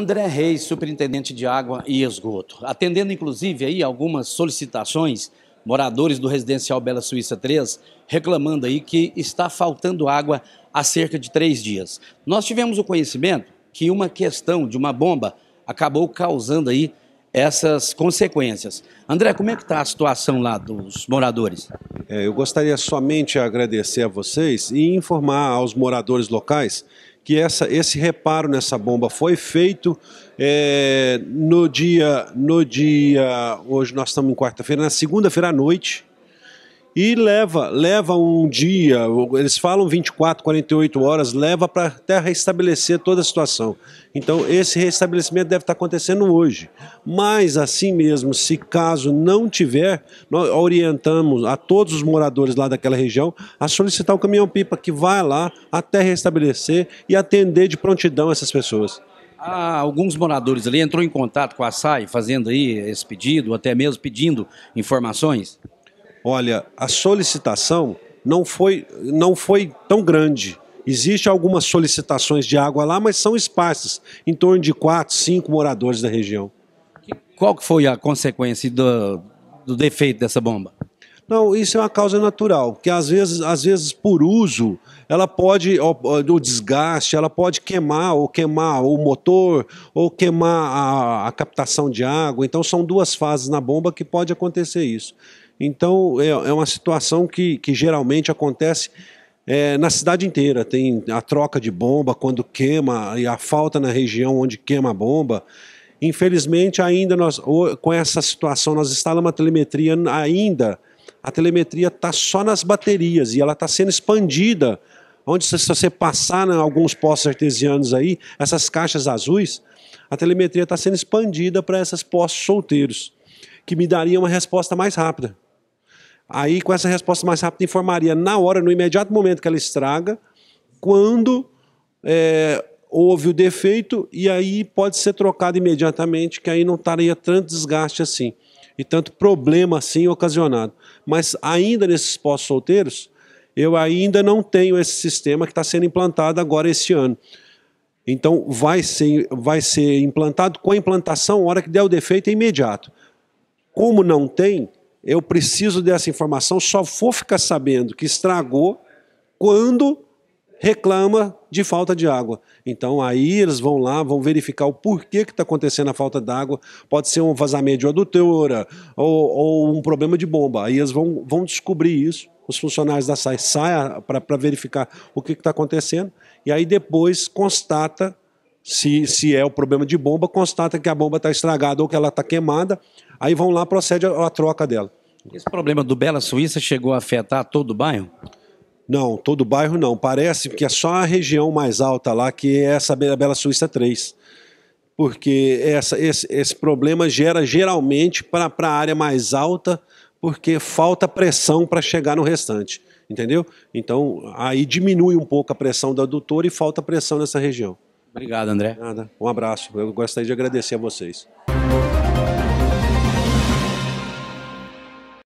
André Reis, superintendente de água e esgoto. Atendendo inclusive aí algumas solicitações, moradores do residencial Bela Suíça 3 reclamando aí que está faltando água há cerca de três dias. Nós tivemos o conhecimento que uma questão de uma bomba acabou causando aí essas consequências. André, como é que está a situação lá dos moradores? É, eu gostaria somente agradecer a vocês e informar aos moradores locais que essa, esse reparo nessa bomba foi feito é, no dia, no dia, hoje nós estamos em quarta-feira, na segunda-feira à noite, e leva, leva um dia, eles falam 24, 48 horas, leva para até restabelecer toda a situação. Então, esse restabelecimento deve estar acontecendo hoje. Mas, assim mesmo, se caso não tiver, nós orientamos a todos os moradores lá daquela região a solicitar o um caminhão-pipa que vá lá até restabelecer e atender de prontidão essas pessoas. alguns moradores ali entrou em contato com a SAI fazendo aí esse pedido, até mesmo pedindo informações? olha, a solicitação não foi, não foi tão grande. Existem algumas solicitações de água lá, mas são esparsas, em torno de quatro, cinco moradores da região. Qual que foi a consequência do, do defeito dessa bomba? Não, isso é uma causa natural, que às vezes, às vezes por uso, ela pode, o desgaste, ela pode queimar, ou queimar o motor, ou queimar a, a captação de água. Então, são duas fases na bomba que pode acontecer isso. Então, é, é uma situação que, que geralmente acontece é, na cidade inteira. Tem a troca de bomba quando queima e a falta na região onde queima a bomba. Infelizmente, ainda nós, com essa situação, nós instalamos a telemetria ainda a telemetria está só nas baterias e ela está sendo expandida. Onde, se você passar em né, alguns postos artesianos aí, essas caixas azuis, a telemetria está sendo expandida para esses postos solteiros, que me daria uma resposta mais rápida. Aí, com essa resposta mais rápida, informaria na hora, no imediato momento que ela estraga, quando é, houve o defeito, e aí pode ser trocado imediatamente, que aí não estaria tanto desgaste assim e tanto problema assim ocasionado. Mas ainda nesses postos solteiros, eu ainda não tenho esse sistema que está sendo implantado agora esse ano. Então, vai ser, vai ser implantado com a implantação, a hora que der o defeito, é imediato. Como não tem, eu preciso dessa informação, só vou ficar sabendo que estragou quando reclama de falta de água. Então aí eles vão lá, vão verificar o porquê que está acontecendo a falta d'água. Pode ser um vazamento de adutora ou, ou, um problema de bomba. Aí eles vão, vão descobrir isso. Os funcionários da SAI saem para verificar o que está acontecendo e aí depois constata se, se é o problema de bomba, constata que a bomba está estragada ou que ela está queimada, aí vão lá procede a, a troca dela. Esse problema do Bela Suíça chegou a afetar todo o bairro? Não, todo bairro não. Parece que é só a região mais alta lá, que é essa Bela Suíça 3. Porque essa, esse, esse problema gera geralmente para a área mais alta, porque falta pressão para chegar no restante. Entendeu? Então, aí diminui um pouco a pressão do adutor e falta pressão nessa região. Obrigado, André. Nada. Um abraço. Eu gostaria de agradecer a vocês.